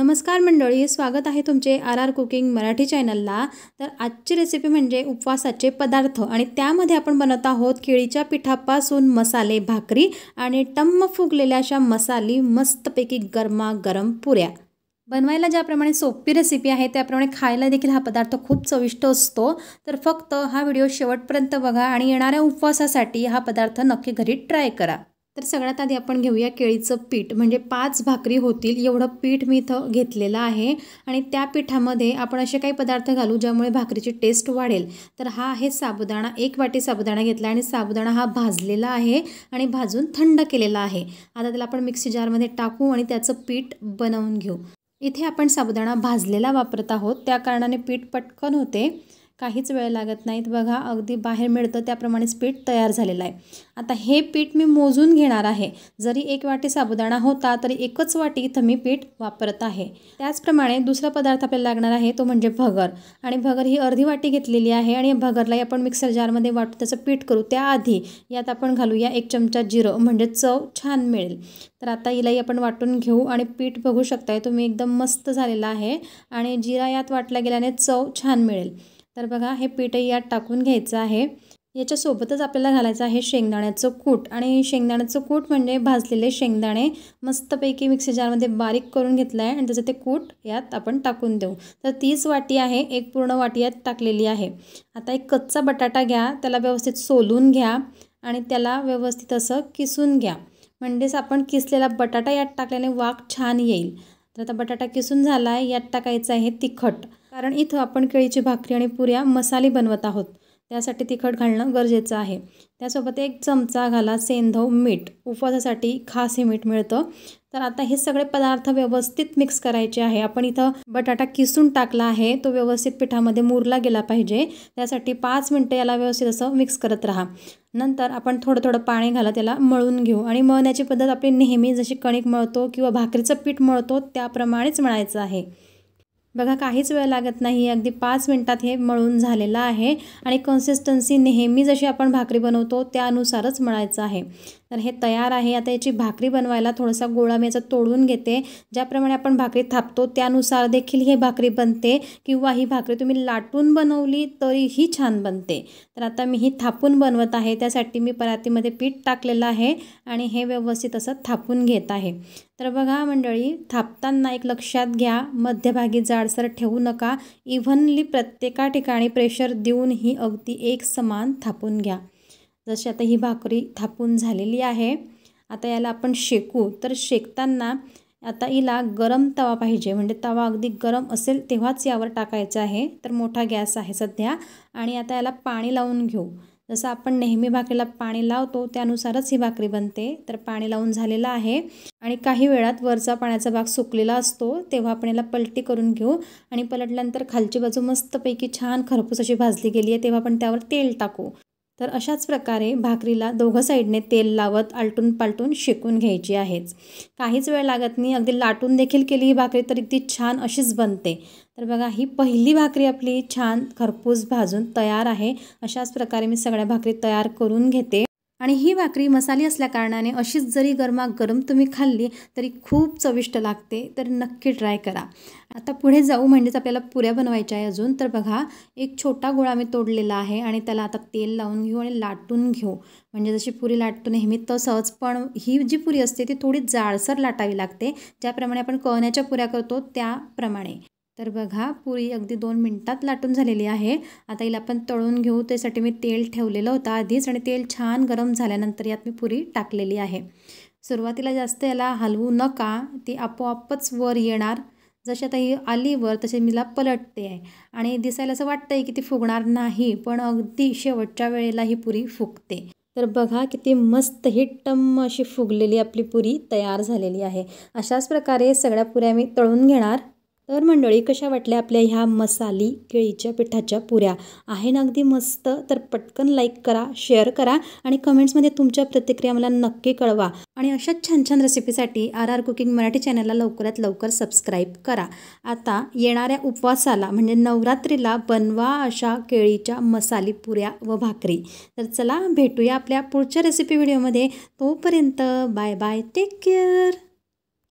नमस्कार मंडळी स्वागत आहे तुमचे आर आर कुकिंग मराठी चॅनलला तर आजची रेसिपी म्हणजे उपवासाचे पदार्थ आणि त्यामध्ये आपण बनवत आहोत केळीच्या पिठापासून मसाले भाकरी आणि टम्म फुगलेल्या अशा मसाली मस्तपैकी गरमागरम पुऱ्या बनवायला ज्याप्रमाणे सोपी रेसिपी आहे त्याप्रमाणे खायला देखील हा पदार्थ खूप चविष्ट असतो तर फक्त हा व्हिडिओ शेवटपर्यंत बघा आणि येणाऱ्या उपवासासाठी हा पदार्थ नक्की घरी ट्राय करा तर सगळ्यात आधी आपण घेऊया केळीचं पीठ म्हणजे पाच भाकरी होतील एवढं पीठ मी इथं घेतलेलं आहे आणि त्या पिठामध्ये आपण असे काही पदार्थ घालू ज्यामुळे भाकरीची टेस्ट वाढेल तर हा आहे साबुदाणा एक वाटी साबुदाणा घेतला आणि साबुदाणा हा भाजलेला आहे आणि भाजून थंड केलेला आहे आता त्याला आपण मिक्सी जारमध्ये टाकू आणि त्याचं पीठ बनवून घेऊ इथे आपण साबुदाणा भाजलेला वापरत आहोत त्या कारणाने पीठ पटकन होते काहीच वेळ लागत नाहीत बघा अगदी बाहेर मिळतं त्याप्रमाणेच पीठ तयार झालेलं आहे आता हे पीठ मी मोजून घेणार आहे जरी एक वाटी साबुदाणा होता तरी एकच वाटी इथं मी पीठ वापरत आहे त्याचप्रमाणे दुसरा पदार्थ आपल्याला लागणार आहे तो म्हणजे भगर आणि भगर ही अर्धी वाटी घेतलेली आहे आणि भगरलाही आपण मिक्सर जारमध्ये वाटून त्याचं पीठ करू त्याआधी यात आपण घालूया एक चमचा जिरं म्हणजे चव छान मिळेल तर आता हिलाही आपण वाटून घेऊ आणि पीठ बघू शकताय तुम्ही एकदम मस्त झालेला आहे आणि जिरा यात वाटला गेल्याने चव छान मिळेल तर बघा हे पीठ यात टाकून घ्यायचं आहे याच्यासोबतच आपल्याला घालायचं आहे शेंगदाण्याचं कूट आणि शेंगदाण्याचं कूट म्हणजे भाजलेले शेंगदाणे मस्तपैकी मिक्सर जारमध्ये बारीक करून घेतलं आहे आणि त्याचं ते कूट यात आपण टाकून देऊ तर तीच वाटी आहे एक पूर्ण वाटी यात टाकलेली आहे आता एक कच्चा बटाटा घ्या त्याला व्यवस्थित सोलून घ्या आणि त्याला व्यवस्थित असं किसून घ्या म्हणजेच आपण किसलेला बटाटा यात टाकल्याने वाक छान येईल तर आता बटाटा किसून झाला आहे यात टाकायचं आहे तिखट कारण इथं आपण केळीची भाकरी आणि पुऱ्या मसाले बनवत आहोत त्यासाठी तिखट घालणं गरजेचं आहे त्यासोबत एक चमचा घाला सेंधव मीठ उपवासासाठी खास हे मीठ मिळतं तर आता हे सगळे पदार्थ व्यवस्थित मिक्स करायचे आहे आपण इथं बटाटा किसून टाकला आहे तो व्यवस्थित पिठामध्ये मुरला गेला पाहिजे त्यासाठी पाच मिनटं याला व्यवस्थित असं मिक्स करत राहा नंतर आपण थोडं थोडं पाणी घाला त्याला मळून घेऊ आणि मळण्याची पद्धत आपली नेहमी जशी कणिक मळतो किंवा भाकरीचं पीठ मळतो त्याप्रमाणेच मळायचं आहे बघा काहीच वेळ लागत नाही अगदी पाच मिनटात हे मळून झालेलं आहे आणि कन्सिस्टन्सी नेहमी जशी आपण भाकरी बनवतो त्यानुसारच मळायचं आहे तर हे तयार आहे आता याची भाकरी बनवायला थोडासा गोळा मी याचा तोडून घेते ज्याप्रमाणे आपण भाकरी थापतो त्यानुसार देखील हे भाकरी बनते किंवा ही भाकरी तुम्ही लाटून बनवली तरीही छान बनते तर आता मी ही थापून बनवत आहे त्यासाठी मी परातीमध्ये पीठ टाकलेलं आहे आणि हे व्यवस्थित असं थापून घेत आहे तर बघा मंडळी थापताना एक लक्षात घ्या मध्यभागी जाडसर ठेवू नका इव्हनली प्रत्येका ठिकाणी प्रेशर देऊनही अगदी एक समान थापून घ्या जशी आता ही भाकरी थापून झालेली आहे आता याला आपण शेकू तर शेकताना आता हिला गरम तवा पाहिजे म्हणजे तवा अगदी गरम असेल तेव्हाच यावर टाकायचा आहे तर मोठा गॅस आहे सध्या आणि आता याला पाणी लावून घेऊ जसं आपण नेहमी भाकरीला पाणी लावतो त्यानुसारच ही भाकरी बनते तर पाणी लावून झालेलं आहे आणि काही वेळात वरचा पाण्याचा भाग सुकलेला असतो तेव्हा आपण याला पलटी करून घेऊ आणि पलटल्यानंतर खालची बाजू मस्तपैकी छान खरपूस अशी भाजली गेली आहे तेव्हा आपण त्यावर तेल टाकू तर अशाच प्रकारे भाकरीला दोघं साईडने तेल लावत आलटून पालटून शेकून घ्यायची आहेच काहीच वेळ लागत नाही अगदी लाटून देखील केली ही भाकरी तर अगदी छान अशीच बनते तर बघा ही पहिली भाकरी आपली छान खरपूस भाजून तयार आहे अशाच प्रकारे मी सगळ्या भाकरी तयार करून घेते आणि ही भाकरी मसाली असल्याकारणाने अशीच जरी गरमागरम तुम्ही खाल्ली तरी खूप चविष्ट लागते तर नक्की ट्राय करा आता पुढे जाऊ म्हणजेच आपल्याला पुऱ्या बनवायच्या आहे अजून तर बघा एक छोटा गोळा मी तोडलेला आहे आणि त्याला आता तेल लावून घेऊ आणि लाटून घेऊ म्हणजे जशी पुरी लाटतो नेहमी तसंच पण ही जी पुरी असते ती थोडी जाळसर लाटावी लागते ज्याप्रमाणे आपण कहण्याच्या पुऱ्या करतो त्याप्रमाणे तर बघा पुरी अगदी दोन मिनटात लाटून झालेली आहे आता हिला आपण तळून घेऊ त्यासाठी मी तेल ठेवलेलं होतं आधीच आणि तेल छान गरम झाल्यानंतर यात मी पुरी टाकलेली आहे सुरुवातीला जास्त याला हलवू नका ती आपोआपच वर येणार जशी आता ही आली वर तसे मीला पलटते आहे आणि दिसायला असं वाटतं आहे की ती फुगणार नाही पण अगदी शेवटच्या वेळेला ही पुरी फुगते तर बघा किती मस्त ही टम्म अशी फुगलेली आपली पुरी तयार झालेली आहे अशाच प्रकारे सगळ्या पुऱ्या मी तळून घेणार तर मंडळी कशा वाटल्या आपल्या ह्या मसाली केळीच्या पिठाच्या पुऱ्या आहे ना अगदी मस्त तर पटकन लाईक करा शेअर करा आणि कमेंट्समध्ये तुमच्या प्रतिक्रिया मला नक्की कळवा आणि अशाच छान छान रेसिपीसाठी आर आर कुकिंग मराठी चॅनलला लवकरात लवकर सबस्क्राईब करा आता येणाऱ्या उपवासाला म्हणजे नवरात्रीला बनवा अशा केळीच्या मसाली पुऱ्या व भाकरी तर चला भेटूया आपल्या पुढच्या रेसिपी व्हिडिओमध्ये तोपर्यंत बाय बाय टेक केअर